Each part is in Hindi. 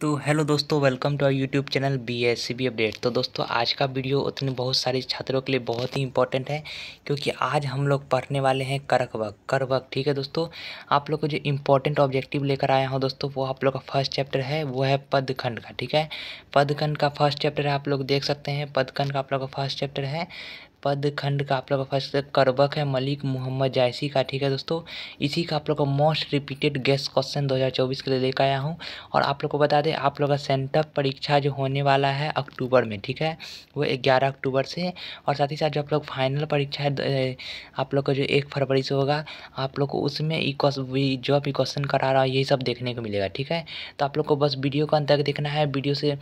तो हेलो दोस्तों welcome to our YouTube channel B S C B update तो दोस्तों आज का वीडियो उतने बहुत सारे छात्रों के लिए बहुत ही इंपॉर्टेंट है क्योंकि आज हम लोग पढ़ने वाले हैं करक वक कर वक ठीक है दोस्तों आप लोग को जो इंपॉर्टेंट ऑब्जेक्टिव लेकर आया हूँ दोस्तों वो आप लोग का फर्स्ट चैप्टर है वो है पदखंड का ठीक है पदखंड का फर्स्ट चैप्टर आप लोग देख सकते हैं पदखंड का आप लोग का फर्स्ट चैप्टर है पद खंड का आप लोग का फर्स्ट करबक है मलिक मोहम्मद जायसी का ठीक है दोस्तों इसी का आप लोग का मोस्ट रिपीटेड गेस्ट क्वेश्चन 2024 के लिए लेकर आया हूँ और आप लोग को बता दें आप लोग का सेंटअप परीक्षा जो होने वाला है अक्टूबर में ठीक है वो ग्यारह अक्टूबर से और साथ ही साथ जो आप लोग फाइनल परीक्षा है आप लोग का जो एक फरवरी से होगा आप लोग को उसमें जो आप क्वेश्चन करा रहा है यही सब देखने को मिलेगा ठीक है तो आप लोग को बस वीडियो का अंत तक देखना है वीडियो से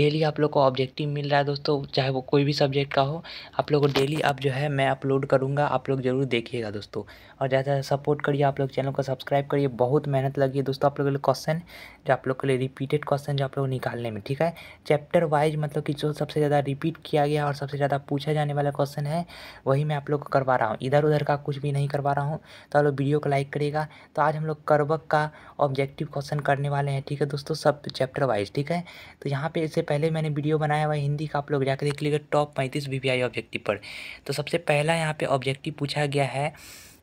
डेली आप लोग को ऑब्जेक्टिव मिल रहा है दोस्तों चाहे वो कोई भी सब्जेक्ट का हो आप लोग को डेली अब जो है मैं अपलोड करूँगा आप लोग ज़रूर देखिएगा दोस्तों और ज़्यादा सपोर्ट करिए आप लोग चैनल को सब्सक्राइब करिए बहुत मेहनत लगी है दोस्तों आप लोगों के लिए क्वेश्चन जो आप लोग के लिए रिपीटेड क्वेश्चन जो आप लोग निकालने में ठीक है चैप्टर वाइज मतलब कि जो सबसे ज़्यादा रिपीट किया गया और सबसे ज़्यादा पूछा जाने वाला क्वेश्चन है वही मैं आप लोग को करवा रहा हूँ इधर उधर का कुछ भी नहीं करवा रहा हूँ तो आप लोग वीडियो को लाइक करिएगा तो आज हम लोग करवक का ऑब्जेक्टिव क्वेश्चन करने वाले हैं ठीक है दोस्तों सब चैप्टर वाइज ठीक है तो यहाँ पर इससे पहले मैंने वीडियो बनाया हुआ हिंदी का आप लोग जाकर देख लीजिएगा टॉप पैंतीस वी ऑब्जेक्टिव पर तो सबसे पहला यहाँ पर ऑब्जेक्टिव पूछा गया है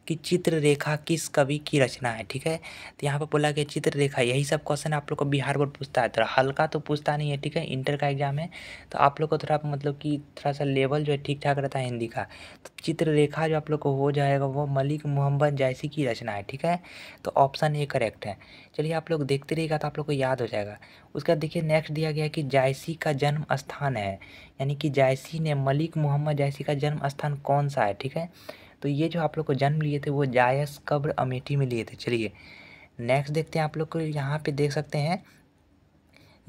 कि चित्र रेखा किस कवि की रचना है ठीक है तो यहाँ पर बोला गया चित्र रेखा यही सब क्वेश्चन आप लोग को बिहार बोर्ड पूछता है थोड़ा हल्का तो पूछता नहीं है ठीक है इंटर का एग्जाम है तो आप लोग को थोड़ा मतलब कि थोड़ा सा लेवल जो है ठीक ठाक रहता है हिंदी का तो चित्र रेखा जो आप लोग को हो जाएगा वो मलिक मोहम्मद जैसी की रचना है ठीक है तो ऑप्शन ए करेक्ट है चलिए आप लोग देखते रहेगा तो आप लोग को याद हो जाएगा उसका देखिए नेक्स्ट दिया गया कि जायसी का जन्म स्थान है यानी कि जायसी ने मलिक मोहम्मद जैसी का जन्म स्थान कौन सा है ठीक है तो ये जो आप लोग को जन्म लिए थे वो जायस कब्र अमेठी में लिए थे चलिए नेक्स्ट देखते हैं आप लोग को यहाँ पे देख सकते हैं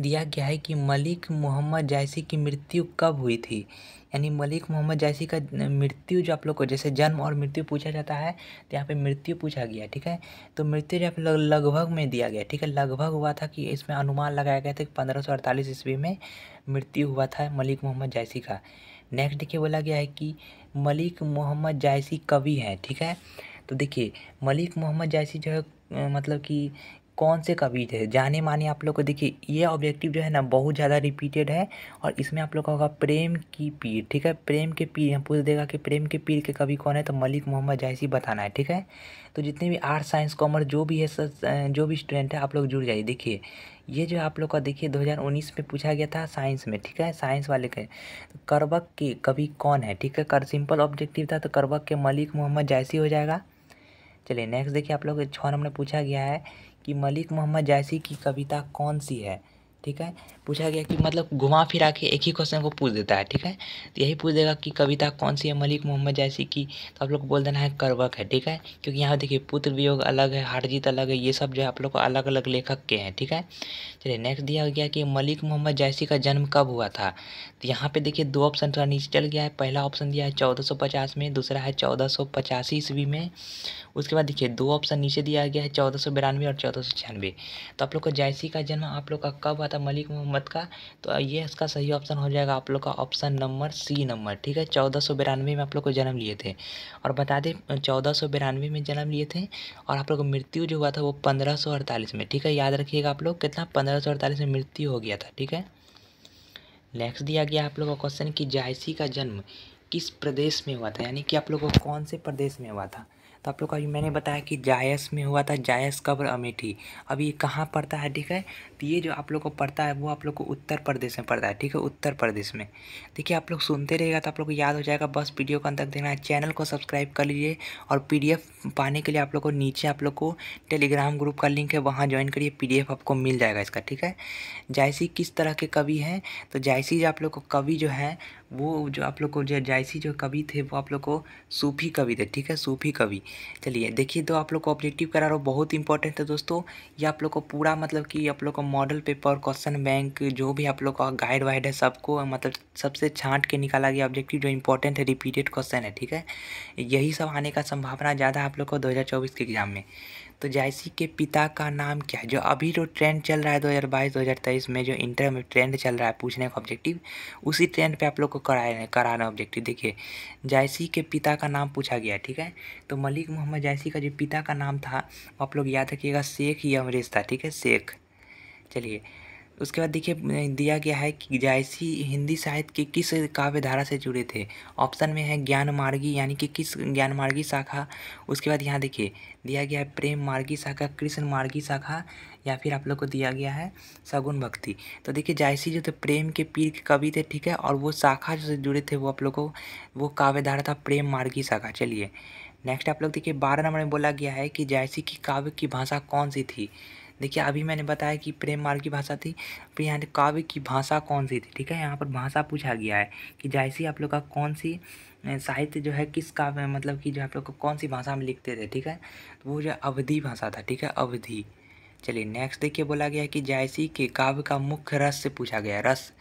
दिया गया है कि मलिक मोहम्मद जायसी की मृत्यु कब हुई थी यानी मलिक मोहम्मद जायसी का मृत्यु जो आप लोग को जैसे जन्म और मृत्यु पूछा जाता है तो यहाँ पे मृत्यु पूछा गया ठीक है तो मृत्यु जो लग, लगभग में दिया गया ठीक है लगभग हुआ था कि इसमें अनुमान लगाया गया था कि पंद्रह ईस्वी में मृत्यु हुआ था मलिक मोहम्मद जायसी का नेक्स्ट देखिए बोला गया है कि मलिक मोहम्मद जायसी कवि हैं ठीक है तो देखिए मलिक मोहम्मद जायसी जो है मतलब कि कौन से कवि थे जाने माने आप लोग को देखिए ये ऑब्जेक्टिव जो है ना बहुत ज़्यादा रिपीटेड है और इसमें आप लोग का होगा प्रेम की पीर ठीक है प्रेम के पीर हम पूछ देगा कि प्रेम के पीर के कवि कौन है तो मलिक मोहम्मद जायसी बताना है ठीक है तो जितने भी आर्ट साइंस कॉमर्स जो भी है सर जो भी स्टूडेंट है आप लोग जुड़ जाइए देखिए ये जो आप लोग का देखिए 2019 में पूछा गया था साइंस में ठीक है साइंस वाले के तो करबक के कवि कौन है ठीक है कर सिंपल ऑब्जेक्टिव था तो करबक के मलिक मोहम्मद जायसी हो जाएगा चलिए नेक्स्ट देखिए आप लोग छः नंबर पूछा गया है कि मलिक मोहम्मद जैसी की कविता कौन सी है ठीक है पूछा गया कि मतलब घुमा फिरा के एक ही क्वेश्चन को पूछ देता है ठीक है तो यही पूछ देगा कि कविता कौन सी है मलिक मोहम्मद जैसी की तो आप लोग को बोल देना है करवक है ठीक है क्योंकि यहाँ देखिए पुत्र वियोग अलग है हार जीत अलग है ये सब जो है आप लोग को अलग अलग लेखक के हैं ठीक है चलिए नेक्स्ट दिया गया कि मलिक मोहम्मद जैसी का जन्म कब हुआ था तो यहाँ पर देखिए दो ऑप्शन थोड़ा तो नीचे चल गया है पहला ऑप्शन दिया है चौदह में दूसरा है चौदह सौ ईस्वी में उसके बाद देखिए दो ऑप्शन नीचे दिया गया है चौदह सौ बिरानवे और चौदह सौ छियानवे तो आप लोग को जैसी का जन्म आप लोग का कब हुआ था मलिक मोहम्मद का तो ये इसका सही ऑप्शन हो जाएगा आप लोग का ऑप्शन नंबर सी नंबर ठीक है चौदह में आप लोग को जन्म लिए थे और बता दें चौदह में जन्म लिए थे और आप लोग को मृत्यु जो हुआ था वो पंद्रह में ठीक है याद रखिएगा आप लोग कितना पंद्रह में मृत्यु हो गया था ठीक है नेक्स्ट दिया गया आप लोग का क्वेश्चन कि जायसी का जन्म किस प्रदेश में हुआ था यानी कि आप लोग को कौन से प्रदेश में हुआ था तो आप लोग का मैंने बताया कि जायस में हुआ था जायस कब्र अमेठी अभी कहाँ पड़ता है ठीक है तो ये जो आप लोग को पढ़ता है वो आप लोग को उत्तर प्रदेश में पढ़ता है ठीक है उत्तर प्रदेश में देखिए आप लोग सुनते रहेगा तो आप लोग को याद हो जाएगा बस वीडियो को अंत तक देखना है चैनल को सब्सक्राइब कर लीजिए और पी पाने के लिए आप लोग को नीचे आप लोग को टेलीग्राम ग्रुप का लिंक है वहाँ ज्वाइन करिए पी आपको मिल जाएगा इसका ठीक है जायसी किस तरह के कवि हैं तो जायसी जो आप लोग को कवि जो है वो जो आप लोग को जो जायसी जो कवि थे वो आप लोग को सूफी कवि थे ठीक है सूफी कवि चलिए देखिए तो आप लोग को ऑब्जेक्टिव करा रहा हूँ बहुत इंपॉर्टेंट है दोस्तों ये आप लोग को पूरा मतलब कि आप लोग को मॉडल पेपर क्वेश्चन बैंक जो भी आप लोग का गाइड वाइड है सबको मतलब सबसे छांट के निकाला गया ऑब्जेक्टिव जो इंपॉर्टेंट है रिपीटेड क्वेश्चन है ठीक है यही सब आने का संभावना ज़्यादा आप लोग को 2024 के एग्ज़ाम में तो जायसी के पिता का नाम क्या है जो अभी जो ट्रेंड चल रहा है दो हज़ार में जो इंटर में ट्रेंड चल रहा है पूछने का ऑब्जेक्टिव उसी ट्रेंड पे आप लोग को करा करा रहे ऑब्जेक्टिव देखिए जायसी के पिता का नाम पूछा गया ठीक है तो मलिक मोहम्मद जायसी का जो पिता का नाम था आप लोग याद रखिएगा शेख यमरेज था ठीक है शेख चलिए उसके बाद देखिए दिया गया है कि जायसी हिंदी साहित्य के किस काव्य धारा से जुड़े थे ऑप्शन में है ज्ञान मार्गी यानी कि किस ज्ञान मार्गी शाखा उसके बाद यहाँ देखिए दिया गया है प्रेम मार्गी शाखा कृष्ण मार्गी शाखा या फिर आप लोग को दिया गया है सगुन भक्ति तो देखिए जायसी जो थे प्रेम के पीर के कवि थे ठीक है और वो शाखा जो जुड़े थे वो आप लोग को वो काव्य धारा था प्रेम मार्गी शाखा चलिए नेक्स्ट आप लोग देखिए बारह नंबर में बोला गया है कि जायसी की काव्य की भाषा कौन सी थी देखिए अभी मैंने बताया कि प्रेम मार्ग की भाषा थी फिर तो यहाँ काव्य की भाषा कौन सी थी ठीक है यहाँ पर भाषा पूछा गया है कि जायसी आप लोग का कौन सी साहित्य जो है किस काव्य मतलब कि जो आप लोग को कौन सी भाषा में लिखते थे ठीक है तो वो जो अवधि भाषा था ठीक है अवधि चलिए नेक्स्ट देखिए बोला गया कि जायसी के काव्य का मुख्य रस से पूछा गया रस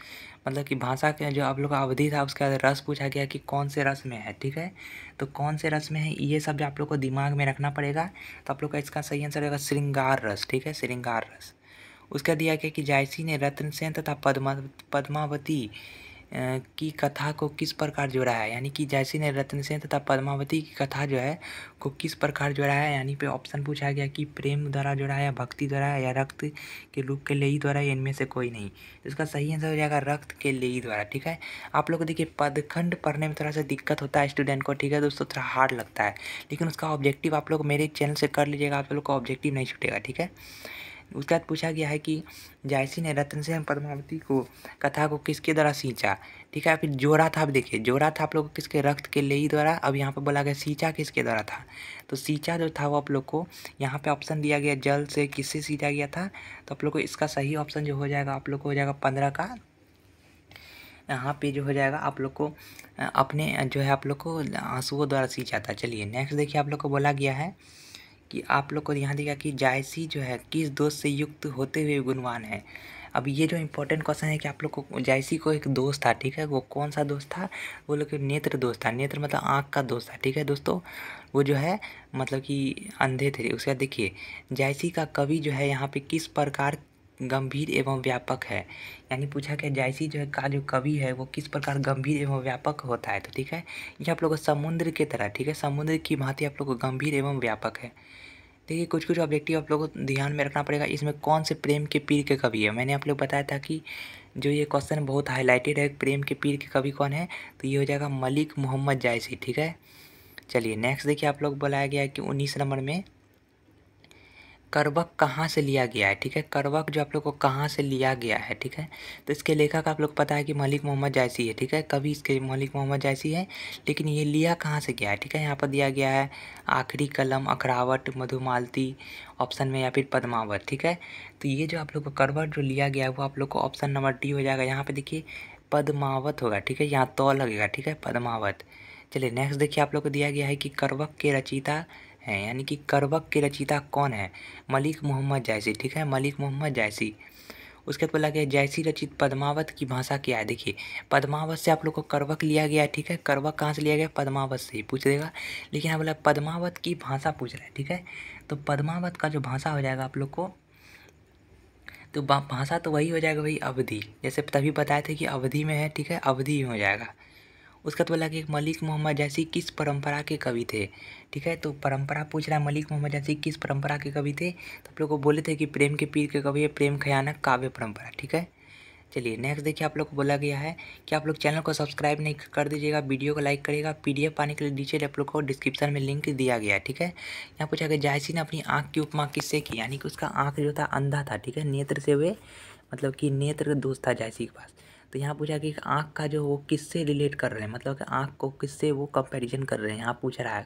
मतलब कि भाषा के जो आप लोग का अवधि था उसके बाद रस पूछा गया कि कौन से रस में है ठीक है तो कौन से रस में है ये सब जो आप लोग को दिमाग में रखना पड़ेगा तो आप लोग का इसका सही आंसर रहेगा श्रृंगार रस ठीक है श्रृंगार रस उसका दिया गया कि जायसी ने रत्न सेन तथा पद्मा पद्मावती की कथा को किस प्रकार जोड़ा है यानी कि जैसी ने रत्न सेन तथा पद्मावती की कथा जो है को किस प्रकार जोड़ा है यानी पे ऑप्शन पूछा गया कि प्रेम द्वारा जोड़ा है या भक्ति द्वारा है या रक्त के रूप के लिए द्वारा इनमें से कोई नहीं तो इसका सही आंसर हो जाएगा रक्त के लिए द्वारा ठीक है आप लोग देखिए पदखंड पढ़ने में थोड़ा सा दिक्कत होता है स्टूडेंट को ठीक है दोस्तों थोड़ा हार्ड लगता है लेकिन उसका ऑब्जेक्टिव आप लोग मेरे चैनल से कर लीजिएगा आप लोग का ऑब्जेक्टिव नहीं छूटेगा ठीक है उसके बाद पूछा गया है कि जायसी ने रतन स्वयं पद्मावती को कथा को किसके द्वारा सींचा ठीक है फिर जोरा था आप देखिए जोरा था आप लोग को किसके रक्त के लेई द्वारा अब यहाँ पर बोला गया सींचा किसके द्वारा था तो सींचा जो था वो आप लोग को यहाँ पे ऑप्शन दिया गया जल से किससे सींचा गया था तो आप लोग को इसका सही ऑप्शन जो हो जाएगा आप लोग को हो जाएगा पंद्रह का यहाँ पे जो हो जाएगा आप लोग को अपने जो है आप लोग को आंसुओं द्वारा सींचा था चलिए नेक्स्ट देखिए आप लोग को बोला गया है कि आप लोग को यहाँ देगा कि जायसी जो है किस दोस्त से युक्त होते हुए गुणवान है अब ये जो इम्पोर्टेंट क्वेश्चन है कि आप लोग को जायसी को एक दोस्त था ठीक है वो कौन सा दोस्त था वो लोग नेत्र दोस्त था नेत्र मतलब आँख का दोस्त था ठीक है दोस्तों वो जो है मतलब कि अंधे थे उसके बाद देखिए जायसी का कवि जो है यहाँ पे किस प्रकार गंभीर एवं व्यापक है यानी पूछा गया जायसी जो है का जो कवि है वो किस प्रकार गंभीर एवं व्यापक होता है तो ठीक है ये आप लोगों को समुद्र की तरह ठीक है समुद्र की भांति आप लोग को गंभीर एवं व्यापक है देखिए कुछ कुछ ऑब्जेक्टिव आप लोगों को ध्यान में रखना पड़ेगा इसमें कौन से प्रेम के पीर के कवि है मैंने आप लोग बताया था कि जो ये क्वेश्चन बहुत हाईलाइटेड है प्रेम के पीर के कवि कौन है तो ये हो जाएगा मलिक मोहम्मद जायसी ठीक है चलिए नेक्स्ट देखिए आप लोग बुलाया गया कि उन्नीस नंबर में करवक कहाँ से लिया गया है ठीक है करवक जो आप लोग को कहाँ से लिया गया है ठीक है तो इसके लेखक आप लोग पता है कि मलिक मोहम्मद जैसी है ठीक है कभी इसके मलिक मोहम्मद जैसी है लेकिन ये लिया कहाँ से गया है ठीक है यहाँ पर दिया गया है आखिरी कलम अखरावट मधुमालती ऑप्शन में या फिर पदमावत ठीक है तो ये जो आप लोग को करवट जो लिया गया है वो आप लोग को ऑप्शन नंबर डी हो जाएगा यहाँ पर देखिए पदमावत होगा ठीक है यहाँ तो लगेगा ठीक है पद्मावत चलिए नेक्स्ट देखिए आप लोग को दिया गया है कि करवक के रचिता हैं यानी कि करवक के रचिता कौन है मलिक मोहम्मद जैसी ठीक है मलिक मोहम्मद जैसी उसके बाद बोला गया जैसी रचित पद्मावत की भाषा क्या है देखिए पद्मावत से आप लोग को करवक लिया गया ठीक है करवक कहाँ से लिया गया पद्मावत से ही पूछ देगा लेकिन आप बोला पद्मावत की भाषा पूछ रहा है ठीक है तो पद्मावत का जो भाषा हो जाएगा आप लोग को तो भाषा तो वही हो जाएगा भाई अवधि जैसे तभी बताए थे कि अवधि में है ठीक है अवधि हो जाएगा उसका तो बोला कि मलिक मोहम्मद जैसी किस परंपरा के कवि थे ठीक है तो परंपरा पूछ रहा है मलिक मोहम्मद जैसी किस परंपरा के कवि थे तो आप लोग को बोले थे कि प्रेम के पीर के कवि है प्रेम खयानक काव्य परंपरा ठीक है चलिए नेक्स्ट देखिए आप लोग को बोला गया है कि आप लोग चैनल को सब्सक्राइब नहीं कर दीजिएगा वीडियो को लाइक करिएगा पीडीएफ पाने के लिए नीचे आप लोग को डिस्क्रिप्शन में लिंक दिया गया है ठीक है यहाँ पूछा गया जायसी ने अपनी आँख की उपमा किससे की यानी कि उसका आँख जो था अंधा था ठीक है नेत्र से हुए मतलब कि नेत्र दोस्त था जायसी के पास तो यहाँ पूछा कि आँख का जो वो किससे रिलेट कर रहे हैं मतलब कि आँख को किससे वो कंपैरिजन कर रहे हैं यहाँ पूछ रहा है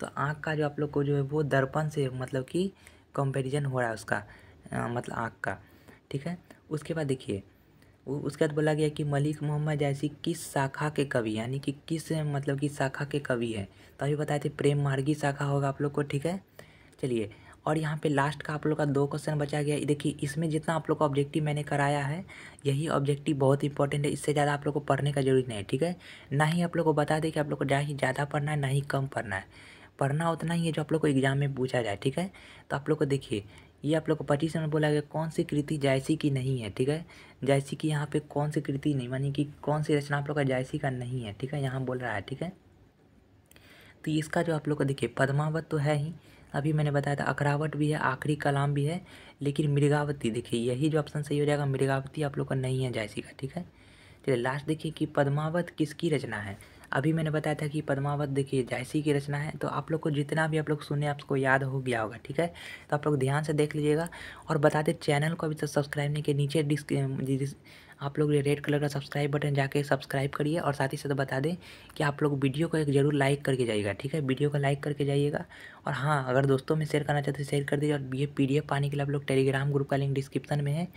तो आँख का जो आप लोग को जो है वो दर्पण से मतलब कि कंपैरिजन हो रहा है उसका आ, मतलब आँख का ठीक है उसके बाद देखिए उसके बाद बोला गया कि मलिक मोहम्मद जैसी किस शाखा के कवि यानी कि किस मतलब कि शाखा के कवि है तो अभी बताए थे प्रेम मार्गी शाखा होगा आप लोग को ठीक है चलिए और यहाँ पे लास्ट का आप लोग का दो क्वेश्चन बचा गया देखिए इसमें जितना आप लोग का ऑब्जेक्टिव मैंने कराया है यही ऑब्जेक्टिव बहुत इंपॉर्टेंट है इससे ज़्यादा आप लोग को पढ़ने का जरूरी नहीं है ठीक है ना ही आप लोग को बता दें कि आप लोग को ना ही ज़्यादा पढ़ना है ना ही कम पढ़ना है पढ़ना उतना ही है जो आप लोग को एग्जाम में पूछा जाए ठीक है तो आप लोग को देखिए ये आप लोग को पच्चीस में बोला गया कौन सी कृति जायसी की नहीं है ठीक है जायसी की यहाँ पे कौन सी कृति नहीं मानी कि कौन सी रचना आप लोग का जायसी का नहीं है ठीक है यहाँ बोल रहा है ठीक है तो इसका जो आप लोग को देखिए पद्मावत तो है ही अभी मैंने बताया था अखरावट भी है आखिरी कलाम भी है लेकिन मृगावती देखिए यही जो ऑप्शन सही हो जाएगा मृगावती आप लोग का नहीं है जायसी का ठीक है चलिए लास्ट देखिए कि पद्मावत किसकी रचना है अभी मैंने बताया था कि पद्मावत देखिए जायसी की रचना है तो आप लोग को जितना भी आप लोग सुने आपको याद हो गया होगा ठीक है तो आप लोग ध्यान से देख लीजिएगा और बता दें चैनल को अभी तक सब्सक्राइब नहीं किया नीचे डिस्क आप लोग रेड कलर का सब्सक्राइब बटन जाके सब्सक्राइब करिए और साथ ही साथ बता दें कि आप लोग वीडियो को एक जरूर लाइक करके जाइएगा ठीक है वीडियो को लाइक करके जाइएगा और हाँ अगर दोस्तों में शेयर करना चाहते हैं शेयर कर दीजिए और ये पी डी पाने के लिए आप लोग टेलीग्राम ग्रुप का लिंक डिस्क्रिप्शन में है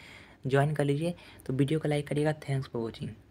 ज्वाइन कर लीजिए तो वीडियो को लाइक करिएगा थैंक्स फॉर वॉचिंग